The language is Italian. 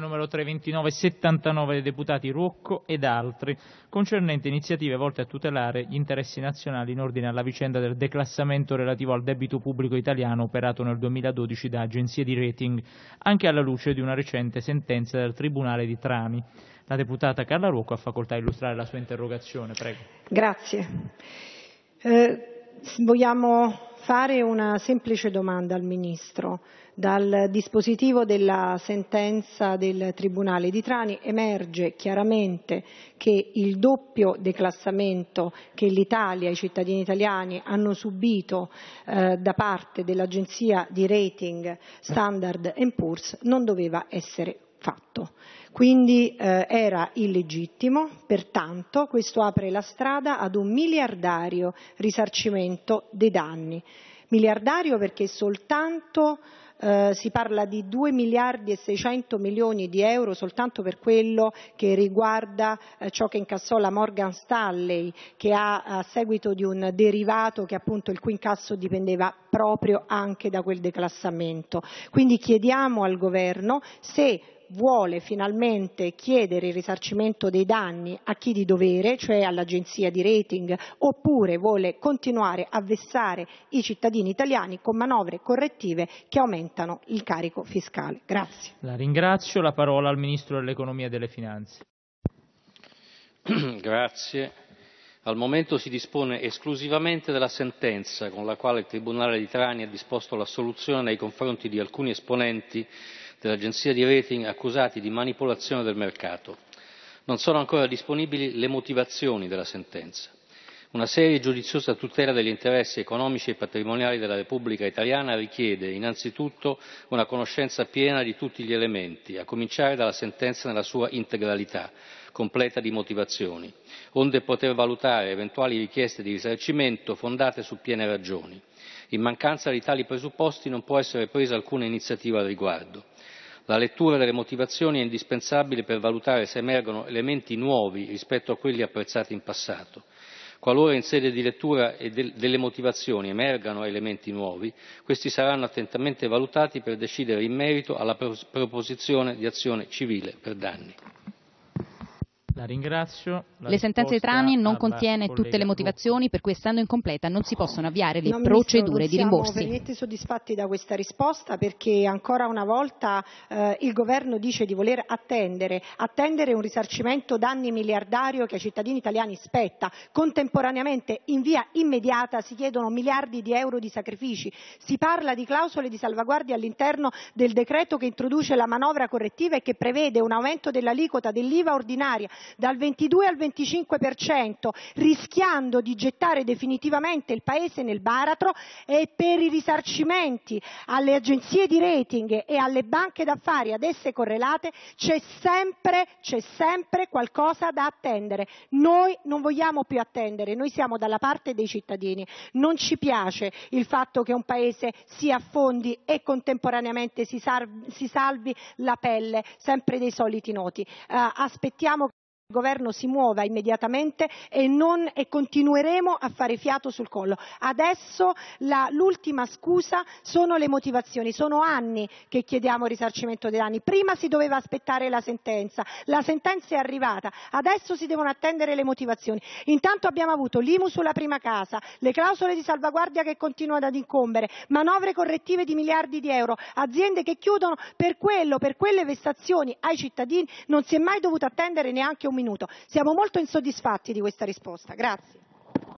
numero 32979 dei deputati Ruocco ed altri, concernente iniziative volte a tutelare gli interessi nazionali in ordine alla vicenda del declassamento relativo al debito pubblico italiano operato nel 2012 da agenzie di rating, anche alla luce di una recente sentenza del Tribunale di Trani. La deputata Carla Ruocco ha facoltà di illustrare la sua interrogazione. Prego. Grazie. Eh, vogliamo fare una semplice domanda al Ministro. Dal dispositivo della sentenza del Tribunale di Trani emerge chiaramente che il doppio declassamento che l'Italia e i cittadini italiani hanno subito eh, da parte dell'agenzia di rating Standard Poor's non doveva essere fatto. Quindi eh, era illegittimo, pertanto questo apre la strada ad un miliardario risarcimento dei danni. Miliardario perché soltanto eh, si parla di 2 miliardi e 600 milioni di euro soltanto per quello che riguarda eh, ciò che incassò la Morgan Stanley, che ha a seguito di un derivato che appunto il cui incasso dipendeva proprio anche da quel declassamento. Quindi chiediamo al governo se vuole finalmente chiedere il risarcimento dei danni a chi di dovere, cioè all'agenzia di rating, oppure vuole continuare a vessare i cittadini italiani con manovre correttive che aumentano il carico fiscale. Grazie. La ringrazio. La parola al Ministro dell'Economia e delle Finanze. Grazie. Al momento si dispone esclusivamente della sentenza con la quale il Tribunale di Trani ha disposto l'assoluzione nei confronti di alcuni esponenti dell'agenzia di rating accusati di manipolazione del mercato non sono ancora disponibili le motivazioni della sentenza una seria e giudiziosa tutela degli interessi economici e patrimoniali della repubblica italiana richiede innanzitutto una conoscenza piena di tutti gli elementi a cominciare dalla sentenza nella sua integralità completa di motivazioni onde poter valutare eventuali richieste di risarcimento fondate su piene ragioni. in mancanza di tali presupposti non può essere presa alcuna iniziativa al riguardo. la lettura delle motivazioni è indispensabile per valutare se emergono elementi nuovi rispetto a quelli apprezzati in passato qualora in sede di lettura delle motivazioni emergano elementi nuovi questi saranno attentamente valutati per decidere in merito alla proposizione di azione civile per danni. La ringrazio. La le sentenze Trani non contiene tutte le motivazioni per cui essendo incompleta non si possono avviare le no, procedure ministro, di rimborsi. Siamo veramente soddisfatti da questa risposta perché ancora una volta eh, il governo dice di voler attendere, attendere un risarcimento danni miliardario che ai cittadini italiani spetta. Contemporaneamente in via immediata si chiedono miliardi di euro di sacrifici. Si parla di clausole di salvaguardia all'interno del decreto che introduce la manovra correttiva e che prevede un aumento dell'aliquota dell'IVA ordinaria dal 22 al 25 rischiando di gettare definitivamente il Paese nel baratro, e per i risarcimenti alle agenzie di rating e alle banche d'affari ad esse correlate c'è sempre, c'è sempre qualcosa da attendere. Noi non vogliamo più attendere, noi siamo dalla parte dei cittadini. Non ci piace il fatto che un Paese si affondi e contemporaneamente si salvi, la pelle sempre dei soliti noti. Eh, aspettiamo il governo si muova immediatamente e, non, e continueremo a fare fiato sul collo. Adesso l'ultima scusa sono le motivazioni, sono anni che chiediamo risarcimento dei danni, prima si doveva aspettare la sentenza, la sentenza è arrivata, adesso si devono attendere le motivazioni. Intanto abbiamo avuto l'IMU sulla prima casa, le clausole di salvaguardia che continuano ad incombere, manovre correttive di miliardi di euro, aziende che chiudono per quello, per quelle vessazioni ai cittadini, non si è mai dovuto attendere neanche un minuto minuto. Siamo molto insoddisfatti di questa risposta.